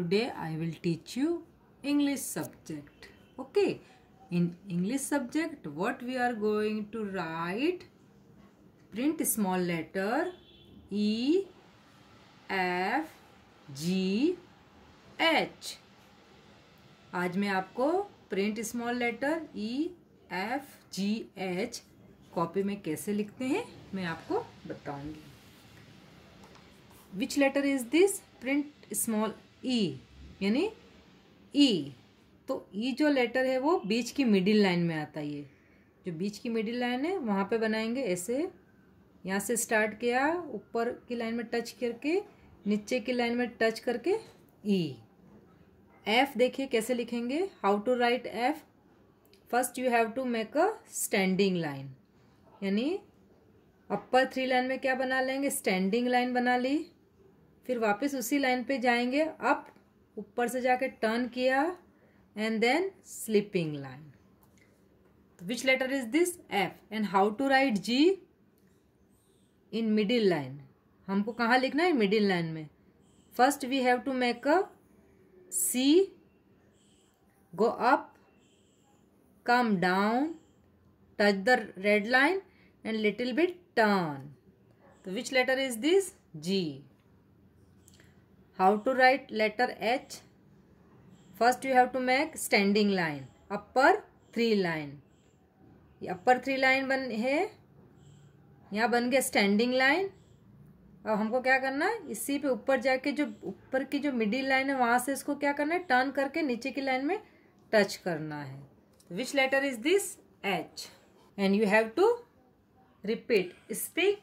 Today I will teach you English subject. Okay. In English subject what we are going to write? Print small letter E F G H. आज मैं आपको print small letter E F G H copy में कैसे लिखते हैं मैं आपको बताऊंगी which letter is this print small E e, यानी ई e. तो ई e जो लेटर है वो बीच की मिडिल लाइन में आता है ये जो बीच की मिडिल लाइन है वहाँ पे बनाएंगे ऐसे यहाँ से स्टार्ट किया ऊपर की लाइन में टच करके नीचे की लाइन में टच करके ई एफ देखिए कैसे लिखेंगे how to write F first you have to make a standing line यानी अपर थ्री लाइन में क्या बना लेंगे स्टैंडिंग लाइन बना ली फिर वापस उसी लाइन पे जाएंगे अप ऊपर से जाके टर्न किया and then slipping line which letter is this F and how to write G in middle line हमको कहाँ लिखना है मिडिल लाइन में first we have to make a C go up come down touch the red line and little bit turn तो which letter is this G how to write letter h first you have to make standing line upper three line ये अपर three line बन है यहाँ बन गया standing line अब हमको क्या करना है इसी पे ऊपर जाके जो ऊपर की जो मिडिल लाइन है वहाँ से इसको क्या करना है टर्न करके नीचे की लाइन में टच करना है which letter is this H and you have to repeat speak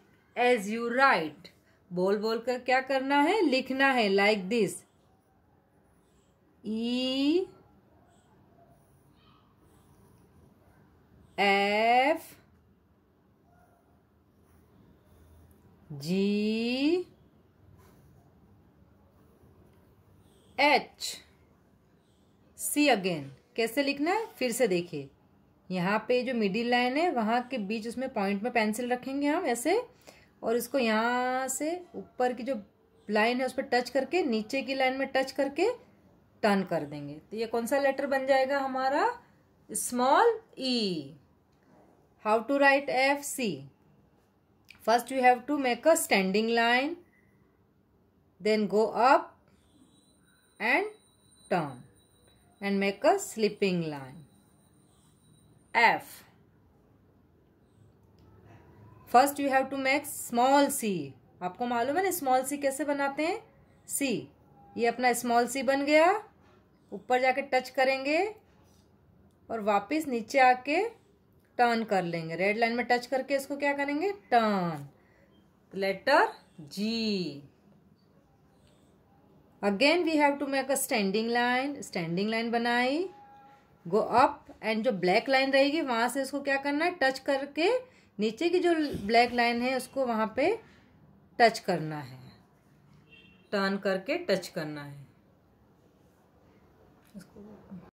as you write बोल बोल कर क्या करना है लिखना है like this E F G H C again कैसे लिखना है फिर से देखिए यहाँ पे जो मिडिल लाइन है वहाँ के बीच उसमें पॉइंट में पेंसिल रखेंगे हम ऐसे और इसको यहाँ से ऊपर की जो लाइन है उस पर टच करके नीचे की लाइन में टच करके टर्न कर देंगे तो ये कौन सा लेटर बन जाएगा हमारा small E how to write F see first you have to make a standing line then go up and turn and make a slipping line F first you have to make small C आपको मालूम है ना small C कैसे बनाते हैं सी ये अपना small C बन गया ऊपर जाके टच करेंगे और वापस नीचे आके टर्न कर लेंगे रेड लाइन में टच करके इसको क्या करेंगे turn letter G again we have to make a standing line standing line बनाई गो अप एंड जो ब्लैक लाइन रहेगी वहां से इसको क्या करना है टच करके नीचे की जो ब्लैक लाइन है उसको वहाँ पे टच करना है टर्न करके टच करना है